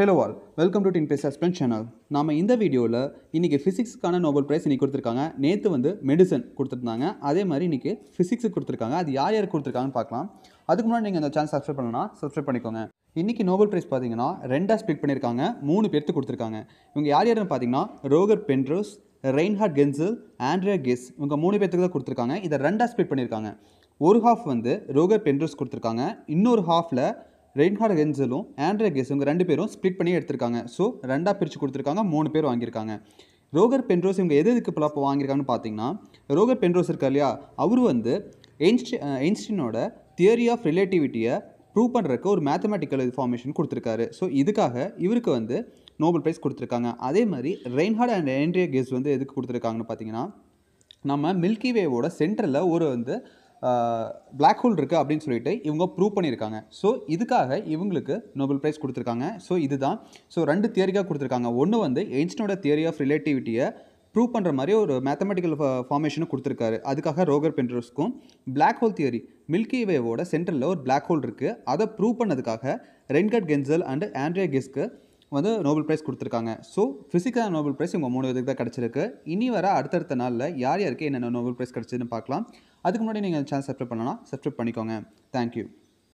hello all welcome to டின் பேஸ் suspense channel நம்ம இந்த வீடியோவில் இன்றைக்கி ஃபிசிக்ஸ்க்கான நோபல் ப்ரைஸ் இன்றைக்கி கொடுத்துருக்காங்க நேற்று வந்து மெடிசன் கொடுத்துருந்தாங்க அதே மாதிரி இன்றைக்கி ஃபிசிக்ஸுக்கு கொடுத்துருக்காங்க அது யார் யார் கொடுத்துருக்காங்கன்னு பார்க்கலாம் அதுக்கு முன்னாடி நீங்கள் அந்த சேனல் சப்ஸ்கிரைப் பண்ணணும்னா சப்ஸ்கிரைப் பண்ணிக்கோங்க இன்றைக்கி நோபல் ப்ரைஸ் பார்த்தீங்கன்னா ரெண்டாக ஸ்பிளிட் பண்ணியிருக்காங்க மூணு பேர்த்து கொடுத்துருக்காங்க இவங்க யார் யாருன்னு பார்த்தீங்கன்னா Roger Penrose Reinhard Genzel Andrea Ghez இவங்க மூணு பேர்த்துக்கு தான் கொடுத்துருக்காங்க இதை ரெண்டாக ஸ்பிளிட் பண்ணியிருக்காங்க ஒரு ஹாஃப் வந்து ரோகர் பென்ட்ரோஸ் கொடுத்துருக்காங்க இன்னொரு ஹாஃபில் ரெயின்ஹார்ட் ஹென்சலும் ஆண்ட்ரே கேஸ் இவங்க ரெண்டு பேரும் ஸ்ப்ளிட் பண்ணி எடுத்திருக்காங்க ஸோ ரெண்டாக பிரித்து கொடுத்துருக்காங்க மூணு பேர் வாங்கியிருக்காங்க ரோகர் பென்ரோஸ் இவங்க எது எதுக்கு பிளப்போ வாங்கியிருக்காங்கன்னு பார்த்தீங்கன்னா ரோகர் பென்ரோஸ் இருக்கா இல்லையா அவர் வந்து எயின்ஸ்டி எயின்ஸ்டினோட தியரி ஆஃப் ரிலேட்டிவிட்டியை ப்ரூவ் பண்ணுறக்கு ஒரு மேத்தமெட்டிக்கல் இன்ஃபார்மேஷன் கொடுத்துருக்காரு ஸோ இதுக்காக இவருக்கு வந்து நோபல் ப்ரைஸ் கொடுத்துருக்காங்க அதே மாதிரி ரெயின்ஹார்ட் அண்ட் ஆண்ட்ரியா கேஸ் வந்து எதுக்கு கொடுத்துருக்காங்கன்னு பார்த்தீங்கன்னா நம்ம மில்கி வேவோட சென்டரில் ஒரு வந்து பிளாக் ஹோல் இருக்குது அப்படின்னு சொல்லிட்டு இவங்க ப்ரூவ் பண்ணியிருக்காங்க ஸோ இதுக்காக இவங்களுக்கு நோபல் ப்ரைஸ் கொடுத்துருக்காங்க ஸோ இதுதான் ஸோ ரெண்டு தியரிக்காக கொடுத்துருக்காங்க ஒன்று வந்து எயின்ஸ்டனோட தியரி ஆஃப் ரிலேட்டிவிட்டியை ப்ரூவ் பண்ணுற மாதிரி ஒரு மேத்தமெட்டிக்கல் ஃபார்மேஷனும் கொடுத்துருக்காரு அதுக்காக ரோகர் பென்ட்ரோஸ்க்கும் பிளாக் ஹோல் தியரி மில்கி வேவோட சென்டரில் ஒரு பிளாக் ஹோல் இருக்குது அதை ப்ரூவ் பண்ணதுக்காக ரென்கட் கென்சல் அண்ட் ஆண்ட்ரியா கெஸ்க்கு வந்து நோபல் பிரைஸ் கொடுத்துருக்காங்க ஸோ ஃபிசிக்கான நோபல் பிரைஸ் இவங்க மூணு பேருக்கு தான் கிடச்சிருக்கு இனி வர அடுத்தடுத்த நாளில் யார் யாருக்கு என்னென்ன நோபல் பிரைஸ் கிடச்சிதுன்னு பார்க்கலாம் அதுக்கு முன்னாடி நீங்கள் சேனல் சப்ஸ்கிரைப் பண்ணலாம் சப்ஸ்கிரைப் பண்ணிக்கோங்க தேங்க்யூ